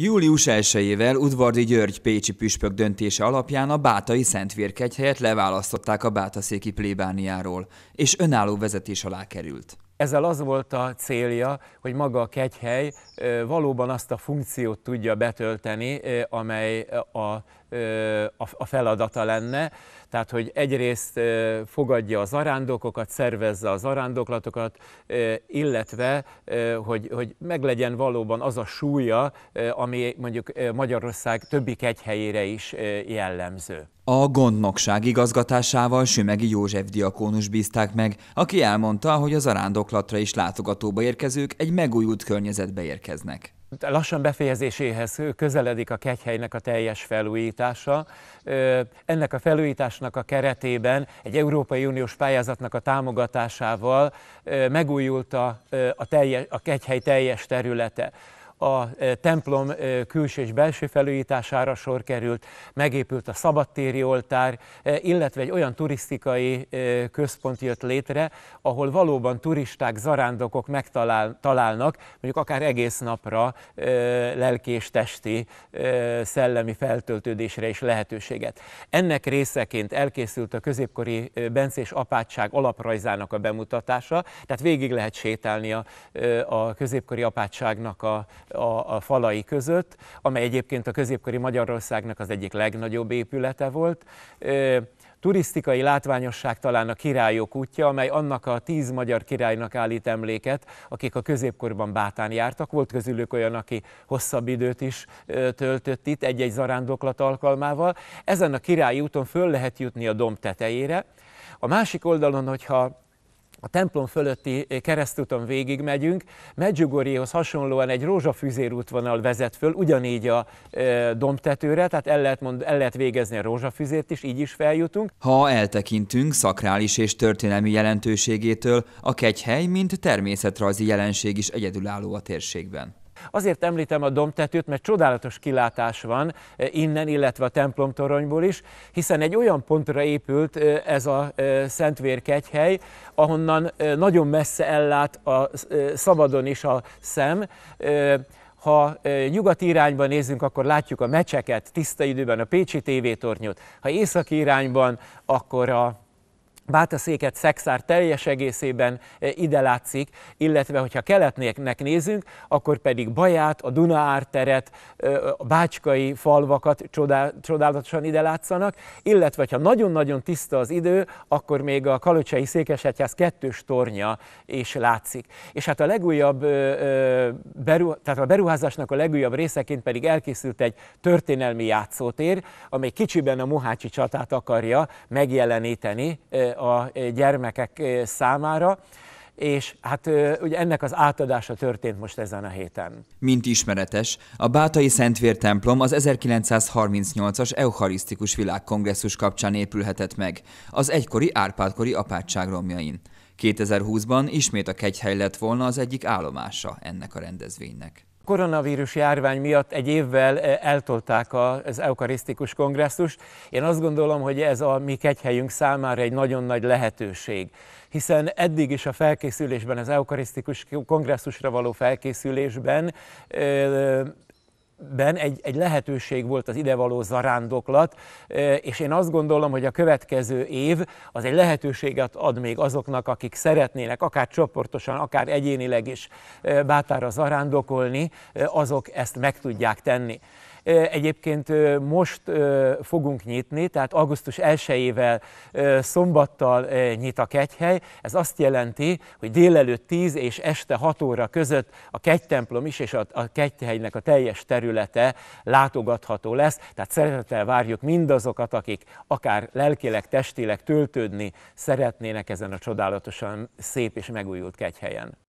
Július 1-ével Udvardi György Pécsi püspök döntése alapján a Bátai Szentvérkegyhelyet leválasztották a Bátaszéki plébániáról, és önálló vezetés alá került. Ezzel az volt a célja, hogy maga a kegyhely valóban azt a funkciót tudja betölteni, amely a, a feladata lenne. Tehát, hogy egyrészt fogadja az arándokokat, szervezze az arándoklatokat, illetve, hogy, hogy meglegyen valóban az a súlya, ami mondjuk Magyarország többi kegyhelyére is jellemző. A gondnokság igazgatásával Sümegi József diakónus bízták meg, aki elmondta, hogy az arándoklatra is látogatóba érkezők egy megújult környezetbe érkeznek. Lassan befejezéséhez közeledik a kegyhelynek a teljes felújítása. Ennek a felújításnak a keretében egy Európai Uniós pályázatnak a támogatásával megújult a, a, telje a kegyhely teljes területe a e, templom e, külső és belső felújítására sor került, megépült a szabadtéri oltár, e, illetve egy olyan turisztikai központ jött létre, ahol valóban turisták, zarándokok megtalálnak, mondjuk akár egész napra és testi, szellemi feltöltődésre is lehetőséget. Ennek részeként elkészült a középkori bencés apátság alaprajzának a bemutatása, tehát végig lehet sétálni a, a középkori apátságnak a a, a falai között, amely egyébként a középkori Magyarországnak az egyik legnagyobb épülete volt. Turisztikai látványosság talán a királyok útja, amely annak a tíz magyar királynak állít emléket, akik a középkorban bátán jártak. Volt közülük olyan, aki hosszabb időt is töltött itt egy-egy zarándoklat alkalmával. Ezen a királyi úton föl lehet jutni a domb tetejére. A másik oldalon, hogyha a templom fölötti eh, keresztúton megyünk. Medjugorjehoz hasonlóan egy rózsafűzér útvonal vezet föl, ugyanígy a eh, domtetőre, tehát el lehet, mond, el lehet végezni a rózsafűzért is, így is feljutunk. Ha eltekintünk szakrális és történelmi jelentőségétől, a kegyhely, mint természetrajzi jelenség is egyedülálló a térségben. Azért említem a domtetőt, mert csodálatos kilátás van e, innen, illetve a templomtoronyból is, hiszen egy olyan pontra épült e, ez a e, kegyhely, ahonnan nagyon messze ellát a szabadon is a szem, ha nyugati irányba nézzünk, akkor látjuk a mecseket, tiszta időben a Pécsi tévétornyot, ha északi irányban, akkor a Bátaszéket Szexár teljes egészében e, ide látszik, illetve hogyha keletnéknek nézünk, akkor pedig Baját, a Duna árteret, e, a bácskai falvakat csodálatosan ide látszanak, illetve ha nagyon-nagyon tiszta az idő, akkor még a Kalocsai Székesegyház kettős tornya is látszik. És hát a legújabb, e, tehát a beruházásnak a legújabb részeként pedig elkészült egy történelmi játszótér, amely kicsiben a Mohácsi csatát akarja megjeleníteni a eh, gyermekek eh, számára és hát eh, ugye ennek az átadása történt most ezen a héten. Mint ismeretes, a Bátai Szentvér templom az 1938-as Eucharisztikus Világkongresszus kapcsán épülhetett meg, az egykori Árpádkori apátság romjain. 2020-ban ismét a kegyhely lett volna az egyik állomása ennek a rendezvénynek koronavírus járvány miatt egy évvel e, eltolták az eukarisztikus kongresszust. Én azt gondolom, hogy ez a mi kegyhelyünk számára egy nagyon nagy lehetőség hiszen eddig is a felkészülésben, az eukarisztikus kongresszusra való felkészülésben ben egy, egy lehetőség volt az idevaló zarándoklat, e, és én azt gondolom, hogy a következő év az egy lehetőséget ad még azoknak, akik szeretnének, akár csoportosan, akár egyénileg is e, bátára zarándokolni, e, azok ezt meg tudják tenni. Egyébként most fogunk nyitni, tehát augusztus 1-ével szombattal nyit a kegyhely. Ez azt jelenti, hogy délelőtt 10 és este 6 óra között a kegytemplom is és a, kegyhelynek a teljes területe látogatható lesz. Tehát szeretettel várjuk mindazokat, akik akár lelkileg, testileg töltődni szeretnének ezen a csodálatosan szép és megújult kegyhelyen.